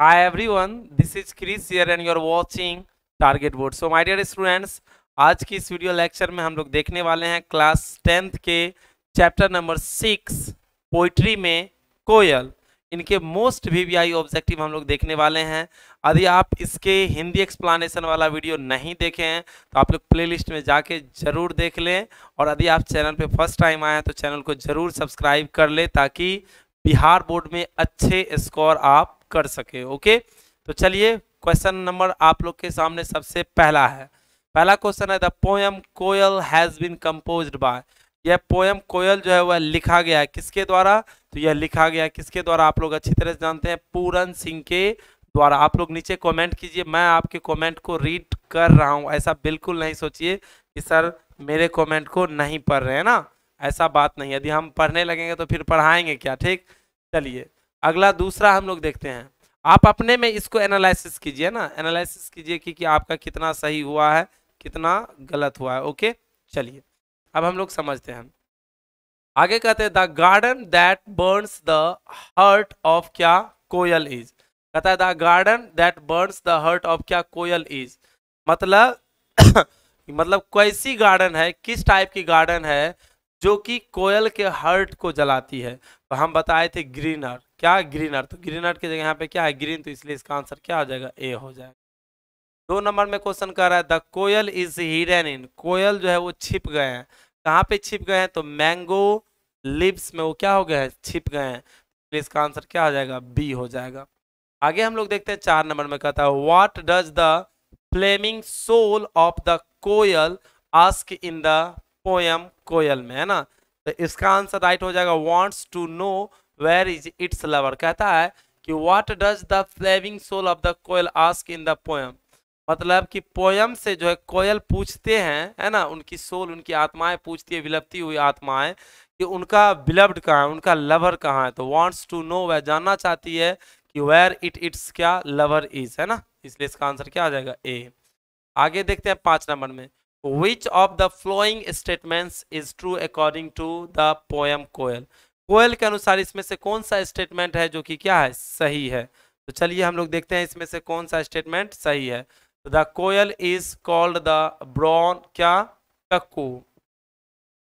Hi everyone, this is Chris here and you're watching Target Board. So my dear students, आज की इस video lecture में हम लोग देखने वाले हैं क्लास टेंथ के चैप्टर नंबर सिक्स पोइट्री में कोयल इनके most V V I objective हम लोग देखने वाले हैं यदि आप इसके हिंदी एक्सप्लानेशन वाला वीडियो नहीं देखे हैं तो आप लोग प्लेलिस्ट में जाके ज़रूर देख लें और यदि आप चैनल पे फर्स्ट टाइम आए हैं तो चैनल को ज़रूर सब्सक्राइब कर लें ताकि बिहार बोर्ड में अच्छे स्कोर आप कर सके ओके तो चलिए क्वेश्चन नंबर आप लोग के सामने सबसे पहला है पहला क्वेश्चन है the poem Koel has been compose by यह पोएम कोयल जो है वह लिखा गया है किसके द्वारा तो यह लिखा गया है किसके द्वारा आप लोग अच्छी तरह से जानते हैं पूरन सिंह के द्वारा आप लोग नीचे कमेंट कीजिए मैं आपके कमेंट को रीड कर रहा हूँ ऐसा बिल्कुल नहीं सोचिए कि सर मेरे कमेंट को नहीं पढ़ रहे हैं ना ऐसा बात नहीं यदि हम पढ़ने लगेंगे तो फिर पढ़ाएंगे क्या ठीक चलिए अगला दूसरा हम लोग देखते हैं आप अपने में इसको एनालिसिस कीजिए ना एनालिसिस कीजिए कि, कि आपका कितना सही हुआ है कितना गलत हुआ है ओके चलिए अब हम लोग समझते हैं आगे कहते हैं the garden that burns the heart of क्या कोयल इज कहता है the garden that burns the heart of क्या कोयल इज मतलब मतलब कैसी गार्डन है किस टाइप की गार्डन है जो कि कोयल के हर्ट को जलाती है तो हम बताए थे ग्रीनर क्या ग्रीन अर्थ ग्रीन अर्थ की जगह यहाँ पे क्या है ग्रीन तो इसलिए इसका आंसर क्या आ जाएगा ए हो जाएगा दो नंबर में क्वेश्चन कर रहा है the koel is hidden in कोयल जो है वो छिप गए हैं कहाँ पे छिप गए हैं तो मैंगो लिप्स में वो क्या हो गया है छिप गए हैं इसलिए इसका आंसर क्या आ जाएगा बी हो जाएगा आगे हम लोग देखते हैं चार नंबर में कहता है what does the flaming soul of the koel ask in the poem Koel में है ना तो इसका आंसर राइट हो जाएगा wants to know where is its lover कहता है कि what does the flaming soul of the koel ask in the poem मतलब कि पोयम से जो है कोयल पूछते हैं है ना उनकी सोल उनकी आत्माएं पूछती है विलपती हुई आत्माएं कि उनका बिलव्ड कहाँ है उनका लवर कहाँ है तो वांट्स टू नो वह जानना चाहती है कि वेयर इट इट्स क्या लवर इज है ना इसलिए इसका आंसर क्या आ जाएगा ए आगे देखते हैं पांच नंबर में which of the following statements is true according to the poem Koel Koel के अनुसार इसमें से कौन सा स्टेटमेंट है जो कि क्या है सही है तो चलिए हम लोग देखते हैं इसमें से कौन सा स्टेटमेंट सही है तो the koel is called the brown क्या cuckoo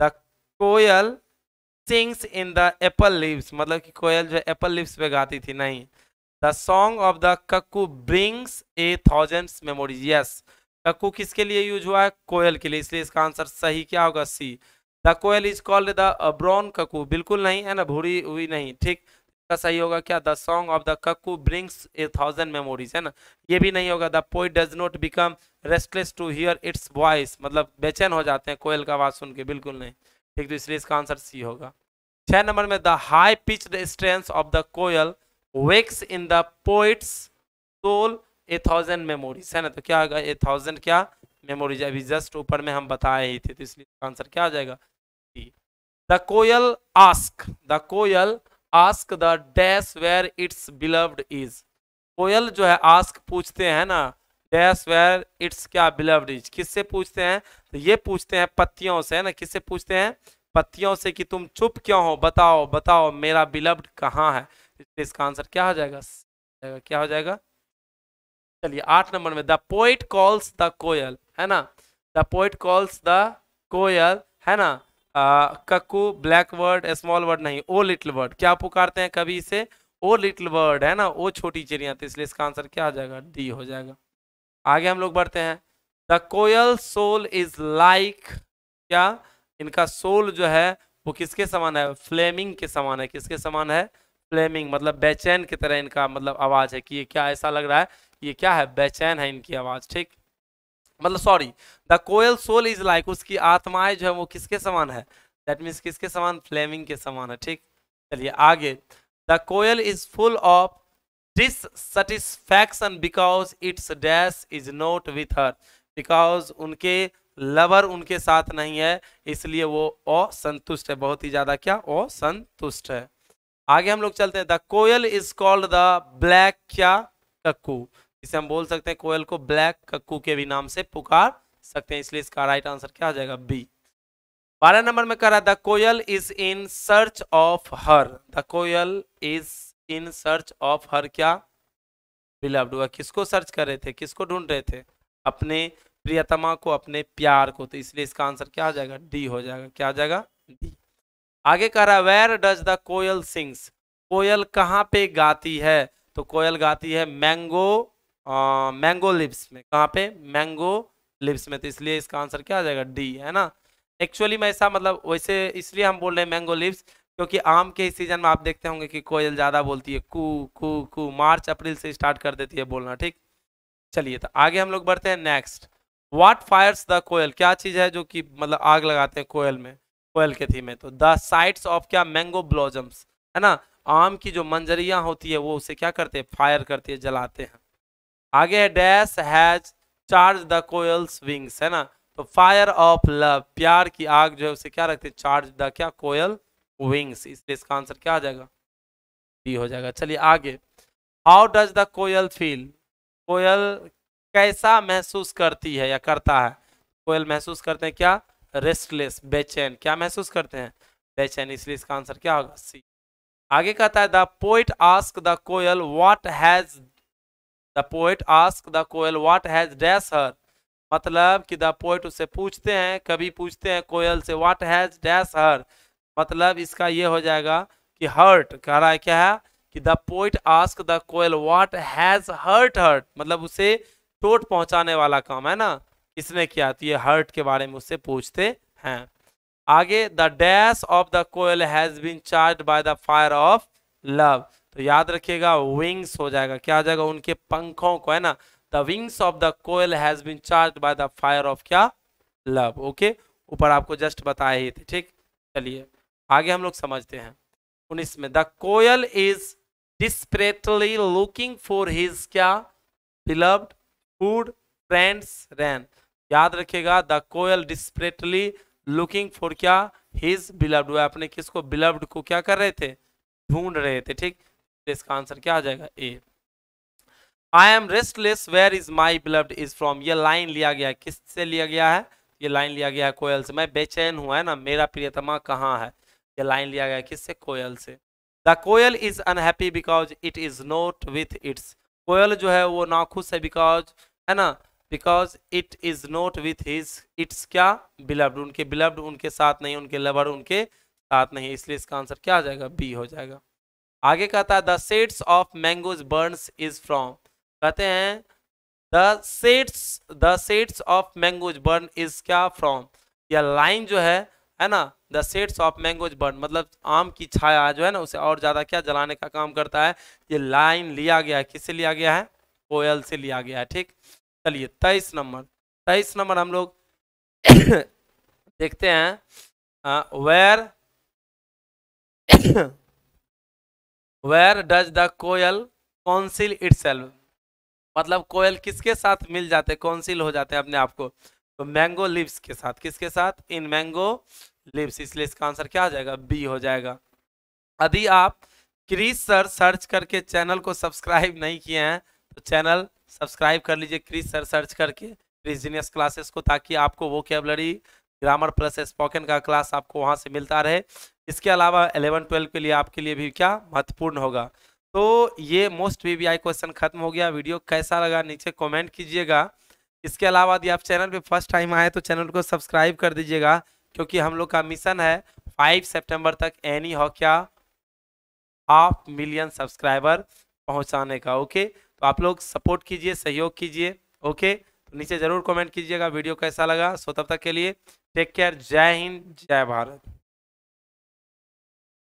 the koel sings in the apple leaves मतलब कि कोयल जो एप्पल लिप्स पे गाती थी नहीं the song of the cuckoo brings a thousand memories yes cuckoo किसके लिए यूज हुआ है कोयल के लिए इसलिए इसका आंसर सही क्या होगा C the koel is called the brown cuckoo बिल्कुल नहीं है ना भूरी हुई नहीं ठीक का सही होगा क्या the song of the cuckoo brings a thousand memories है ना ये भी नहीं होगा the poet does not become restless to hear its voice मतलब बेचैन हो जाते हैं कोयल का आवाज़ सुन के बिल्कुल नहीं ठीक तो इसलिए इसका आंसर सी होगा छः नंबर में the high pitch strength of the koel wakes in the poet's soul a thousand memories है ना तो क्या होगा ए थाउजेंड क्या मेमोरीज अभी जस्ट ऊपर में हम बताए ही थे तो इसलिए आंसर क्या आ जाएगा the koel ask the koel ask the dash where its beloved is koel जो है आस्क पूछते हैं ना डैश वेयर इट्स क्या बिलव्ड इज किससे पूछते हैं तो ये पूछते हैं पत्तियों से है ना किससे पूछते हैं पत्तियों से कि तुम चुप क्यों हो बताओ बताओ मेरा बिलव्ड कहाँ है इसका आंसर क्या हो जाएगा क्या हो जाएगा चलिए आठ नंबर में the poet calls the koel है ना the poet calls the koel है ना cuckoo black bird small bird नहीं ओ लिटिल वर्ड क्या पुकारते हैं कभी इसे ओ लिटिल वर्ड है ना ओ छोटी चिड़िया तो इसलिए इसका आंसर क्या आ जाएगा डी हो जाएगा आगे हम लोग बढ़ते हैं the koel soul is like क्या इनका सोल जो है वो किसके समान है फ्लेमिंग के समान है किसके समान है फ्लेमिंग मतलब बेचैन की तरह इनका मतलब आवाज़ है कि ये क्या ऐसा लग रहा है ये क्या है बेचैन है इनकी आवाज़ ठीक मतलब sorry the koel soul is like उसकी आत्माएं जो है वो किसके समान है दैट मीन्स किसके समान फ्लेमिंग के समान है ठीक चलिए आगे the koel is full of dissatisfaction because its dash is not with her because उनके लवर उनके साथ नहीं है इसलिए वो असंतुष्ट है बहुत ही ज्यादा क्या असंतुष्ट है आगे हम लोग चलते हैं the koel is called the black क्या कक्कू इसे हम बोल सकते हैं कोयल को ब्लैक कक्कू के भी नाम से पुकार सकते हैं इसलिए इसका राइट आंसर क्या आ जाएगा बी बारह नंबर में कह रहा the koel is in search of her the koel is in search of her क्या बिलव्ड हुआ किसको सर्च कर रहे थे किसको ढूंढ रहे थे अपने प्रियतमा को अपने प्यार को तो इसलिए इसका आंसर क्या आ जाएगा डी हो जाएगा क्या आ जाएगा डी आगे कह रहा है where does the koel sings कोयल कहाँ पे गाती है तो कोयल गाती है मैंगो मैंगो लिप्स में कहाँ पे मैंगो लिप्स में तो इसलिए इसका आंसर क्या आ जाएगा डी है ना एक्चुअली मैं ऐसा मतलब वैसे इसलिए हम बोल रहे हैं मैंगो लिप्स क्योंकि आम के ही सीजन में आप देखते होंगे कि कोयल ज़्यादा बोलती है कू कू कू मार्च अप्रैल से स्टार्ट कर देती है बोलना ठीक चलिए तो आगे हम लोग बढ़ते हैं next what fires the koel क्या चीज़ है जो कि मतलब आग लगाते हैं कोयल में कोयल के थी में तो द साइट्स ऑफ क्या मैंगो ब्लॉजम्स है ना आम की जो मंजरियाँ होती है वो उसे क्या करते हैं फायर करती है जलाते हैं आगे है dash has charge the koel's wings है ना तो फायर ऑफ लव प्यार की आग जो है उसे क्या रखते हैं चार्ज द क्या कोयल विंग्स इसलिए इसका आंसर क्या आ जाएगा बी हो जाएगा चलिए आगे how does the koel feel कोयल कैसा महसूस करती है या करता है कोयल महसूस करते हैं क्या रेस्टलेस बेचैन क्या महसूस करते हैं बेचैन इसलिए इसका आंसर क्या होगा सी आगे कहता है the poet ask the koel what has the poet ask the koel what has dash her मतलब कि द पोइट उससे पूछते हैं कभी पूछते हैं कोयल से वाट हैज डैश हर मतलब इसका ये हो जाएगा कि हर्ट कह रहा है क्या है कि the poet ask the koel what has hurt hurt मतलब उसे चोट पहुंचाने वाला काम है ना किसने किया तो ये हर्ट के बारे में उससे पूछते हैं आगे the dash of the koel has been charge by the fire of love तो याद रखिएगा विंग्स हो जाएगा क्या आ जाएगा उनके पंखों को है ना the wings of the koel has been charge by the fire of क्या लव ओके ऊपर आपको जस्ट बताए ही थे ठीक चलिए आगे हम लोग समझते हैं उन्नीस में the koel is desperately looking for his क्या बिलव्ड फूड फ्रेंड्स रैन याद रखिएगा the koel desperately looking for क्या हिज बिलव्ड वो अपने किसको बिलव्ड को क्या कर रहे थे ढूंढ रहे थे ठीक इसका आंसर क्या आ जाएगा a I am restless where is my blood is from ये लाइन लिया गया है किस से लिया गया है ये लाइन लिया गया है कोयल से मैं बेचैन हुआ है ना मेरा प्रियतमा कहाँ है ये लाइन लिया गया है किससे कोयल से the koel is unhappy because it is not with its koel जो है वो नाखुश है बिकॉज है ना because it is not with his its क्या बिलव्ड उनके बिलव्ड उनके साथ नहीं उनके लवर उनके साथ नहीं इसलिए इसका आंसर क्या आ जाएगा बी हो जाएगा आगे कहता है the sets of mangoes burns is from कहते हैं the sets the sets of mangoes burn is क्या फ्रॉम या लाइन जो है है ना the sets of mangoes burn मतलब आम की छाया जो है ना उसे और ज़्यादा क्या जलाने का काम करता है ये लाइन लिया गया है किससे लिया गया है कोयल से लिया गया है ठीक चलिए तेईस नंबर तेईस नंबर हम लोग देखते हैं where where does the koel counsel it मतलब कोयल किसके साथ मिल जाते हैं कौंसिल हो जाते हैं अपने आप को तो मैंगो लिप्स के साथ किसके साथ इन मैंगो लिप्स इसलिए इसका आंसर क्या हो जाएगा बी हो जाएगा यदि आप क्रिस सर सर्च करके चैनल को सब्सक्राइब नहीं किए हैं तो चैनल सब्सक्राइब कर लीजिए क्रिस सर सर्च करके क्रिस जीनियस क्लासेस को ताकि आपको वो कैबलरी ग्रामर प्लस स्पोकन का क्लास आपको वहाँ से मिलता रहे इसके अलावा एलेवन ट्वेल्व के लिए आपके लिए भी क्या महत्वपूर्ण होगा तो ये मोस्ट वी क्वेश्चन खत्म हो गया वीडियो कैसा लगा नीचे कॉमेंट कीजिएगा इसके अलावा यदि आप चैनल पे फर्स्ट टाइम आए तो चैनल को सब्सक्राइब कर दीजिएगा क्योंकि हम लोग का मिशन है फाइव सितंबर तक एनी हो क्या हाफ मिलियन सब्सक्राइबर पहुंचाने का ओके तो आप लोग सपोर्ट कीजिए सहयोग कीजिए ओके नीचे ज़रूर कमेंट कीजिएगा वीडियो कैसा लगा सो तब तक के लिए टेक केयर जय हिंद जय भारत